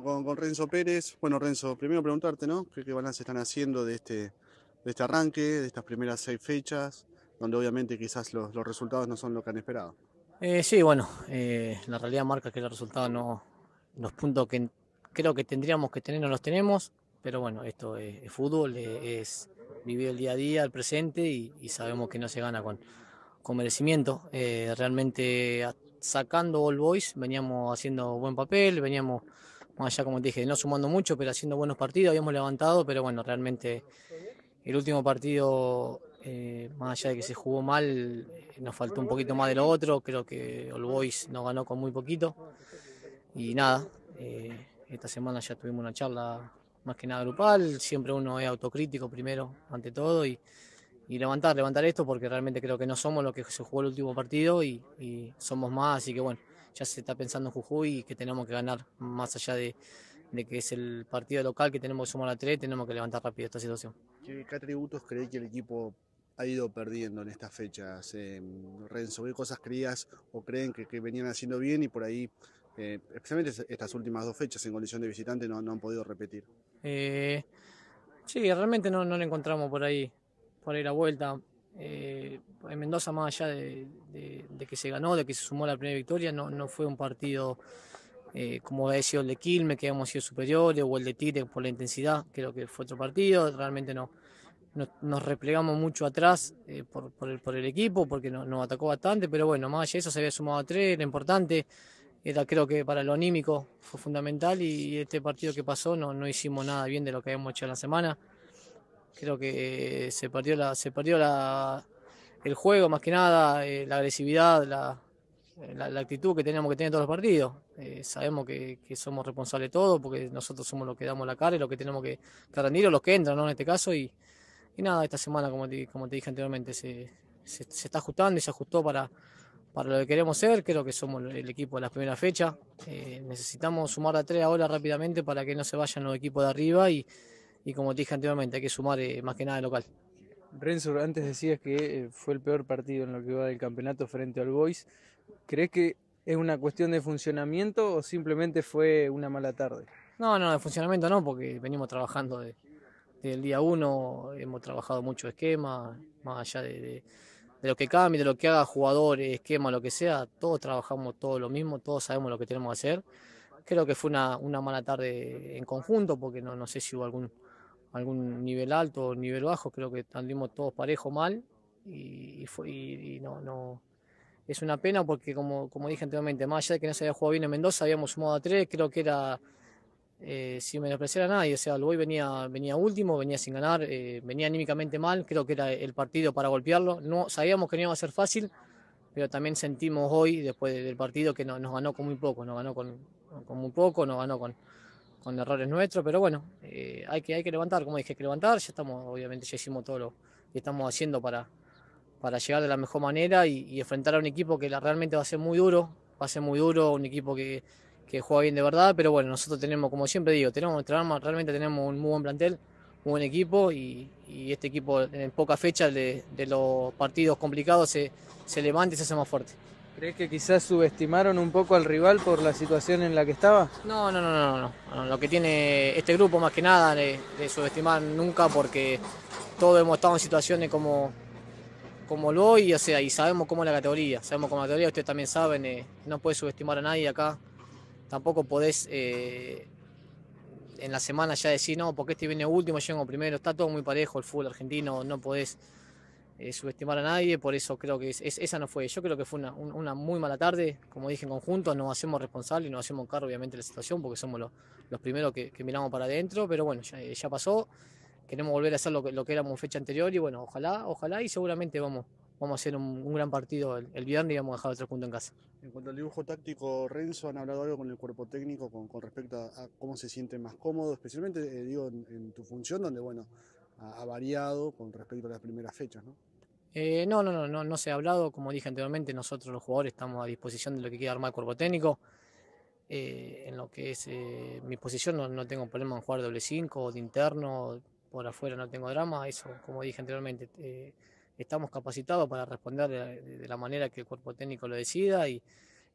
con, Renzo Pérez. Bueno, Renzo, primero preguntarte, ¿no? ¿Qué, balance están haciendo de este, de este arranque, de estas primeras seis fechas, donde obviamente quizás los, resultados no son lo que han esperado? Eh, sí, bueno, eh, la realidad marca que los resultados no, los puntos que creo que tendríamos que tener no los tenemos, pero bueno, esto es, fútbol, es, vivir el día a día, el presente y, sabemos que no se gana con, con merecimiento. Eh, realmente sacando All Boys veníamos haciendo buen papel, veníamos allá, como te dije, no sumando mucho, pero haciendo buenos partidos, habíamos levantado, pero bueno, realmente el último partido, eh, más allá de que se jugó mal, eh, nos faltó un poquito más de lo otro. Creo que All Boys nos ganó con muy poquito. Y nada, eh, esta semana ya tuvimos una charla más que nada grupal. Siempre uno es autocrítico primero, ante todo, y, levantar, levantar esto, porque realmente creo que no somos lo que se jugó el último partido y somos más. Así que bueno ya se está pensando en Jujuy y que tenemos que ganar, más allá de, que es el partido local que tenemos que sumar a tres, tenemos que levantar rápido esta situación. ¿Qué, atributos cree que el equipo ha ido perdiendo en estas fechas? Em, Renzo, ¿qué cosas creías o creen que, venían haciendo bien y por ahí, eh, especialmente estas últimas dos fechas en condición de visitante, no, han podido repetir? Eh, sí, realmente no, no le encontramos por ahí, por ahí la vuelta. Eh, en Mendoza, más allá de, que se ganó, de que se sumó la primera victoria, no, fue un partido eh, como había sido el de Quilmes, que habíamos sido superiores, o el de Tite por la intensidad, creo que fue otro partido, realmente no. Nos, replegamos mucho atrás eh, por, el, por, el, equipo, porque nos, atacó bastante, pero bueno, más allá de eso se había sumado a tres, era importante, era creo que para lo anímico fue fundamental y, este partido que pasó no, no hicimos nada bien de lo que habíamos hecho en la semana. Creo que se perdió, la, se perdió la, el juego más que nada, eh, la agresividad, eh, la, la, actitud que tenemos que tener en todos los partidos. Eh, sabemos que, somos responsables de todo porque nosotros somos los que damos la cara y los que tenemos que, rendir o los que entran ¿no? en este caso. Y, nada, esta semana, como te, como te dije anteriormente, se, se, está ajustando y se ajustó para, lo que queremos ser. Creo que somos el equipo de las primeras fechas. necesitamos sumar a tres ahora rápidamente para que no se vayan los equipos de arriba y y como te dije anteriormente, hay que sumar eh, más que nada el local. Renzo, antes decías que eh, fue el peor partido en lo que va del campeonato frente al Boys. ¿Crees que es una cuestión de funcionamiento o simplemente fue una mala tarde? No, no, de funcionamiento no, porque venimos trabajando desde el día uno, hemos trabajado mucho esquema, más allá de, lo que cambie, de lo que haga jugador, esquema, lo que sea, todos trabajamos todo lo mismo, todos sabemos lo que tenemos que hacer. Creo que fue una, mala tarde en conjunto, porque no sé si hubo algún algún nivel alto o nivel bajo, creo que anduvimos todos parejo mal y, no, no, es una pena porque como, como dije anteriormente, más allá de que no se había jugado bien en Mendoza, habíamos sumado a tres, creo que era eh, sin menospreciar a nadie, o sea, el hoy venía, venía último, venía sin ganar, eh, venía anímicamente mal, creo que era el partido para golpearlo, no sabíamos que no iba a ser fácil, pero también sentimos hoy, después del partido, que nos ganó con muy poco, nos ganó con, con muy poco, nos ganó con con errores nuestros, pero bueno, eh, hay, que, hay que levantar, como dije, hay que levantar, ya estamos, obviamente ya hicimos todo lo que estamos haciendo para, para llegar de la mejor manera y, enfrentar a un equipo que realmente va a ser muy duro, va a ser muy duro, un equipo que, juega bien de verdad, pero bueno, nosotros tenemos, como siempre digo, tenemos nuestra arma, realmente tenemos un muy buen plantel, un buen equipo y, este equipo en poca fecha de, los partidos complicados se, se levanta y se hace más fuerte. ¿Crees que quizás subestimaron un poco al rival por la situación en la que estaba? No, no, no, no, no. lo que tiene este grupo más que nada de, subestimar nunca porque todos hemos estado en situaciones como, como lo hoy, o sea, y sabemos cómo es la categoría, sabemos cómo es la categoría, ustedes también saben, eh, no puedes subestimar a nadie acá, tampoco podés eh, en la semana ya decir, no, porque este viene último, yo vengo primero, está todo muy parejo el fútbol argentino, no podés eh, subestimar a nadie, por eso creo que esa no fue. Yo creo que fue una, muy mala tarde, como dije en conjunto, nos hacemos responsables y nos hacemos cargo obviamente de la situación porque somos los, primeros que, miramos para adentro, pero bueno, ya, pasó, queremos volver a hacer lo que, lo que éramos fecha anterior y bueno, ojalá, ojalá y seguramente vamos, a hacer un, gran partido el, viernes y vamos a dejar otro punto en casa. En cuanto al dibujo táctico, Renzo, ¿han hablado algo con el cuerpo técnico con, respecto a, cómo se siente más cómodo, especialmente, eh, digo, en, en tu función donde, bueno, ha variado con respecto a las primeras fechas, ¿no? no, no, no, no, no se ha hablado. Como dije anteriormente, nosotros los jugadores estamos a disposición de lo que quiera armar el cuerpo técnico. en lo que es mi posición no, tengo problema en jugar doble 5 de interno, por afuera no tengo drama. Eso, como dije anteriormente, estamos capacitados para responder de, la manera que el cuerpo técnico lo decida y,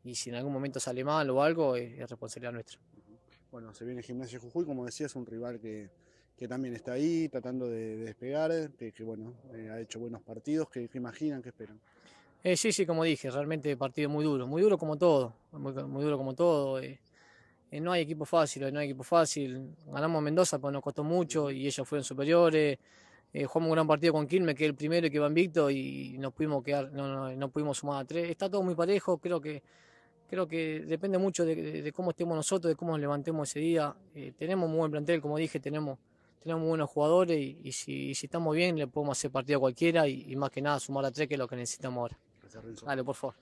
y si en algún momento sale mal o algo, es, responsabilidad nuestra. Bueno, se viene Gimnasia Jujuy, como decía, es un rival que que también está ahí tratando de, despegar, que, bueno, eh, ha hecho buenos partidos, que, imaginan, qué esperan. Eh, sí, sí, como dije, realmente partido muy duro, muy duro como todo, muy, duro como todo. Eh, no hay equipo fácil, no hay equipo fácil. Ganamos a Mendoza, pero pues nos costó mucho y ellos fueron superiores. jugamos un gran partido con Quilmes, que es el primero y que va invicto y nos pudimos quedar, no, no, no pudimos sumar a tres. Está todo muy parejo, creo que creo que depende mucho de, cómo estemos nosotros, de cómo nos levantemos ese día. tenemos muy buen plantel, como dije, tenemos tenemos buenos jugadores y, si, estamos bien le podemos hacer partido cualquiera y, más que nada sumar a tres que es lo que necesitamos ahora. Dale, por favor.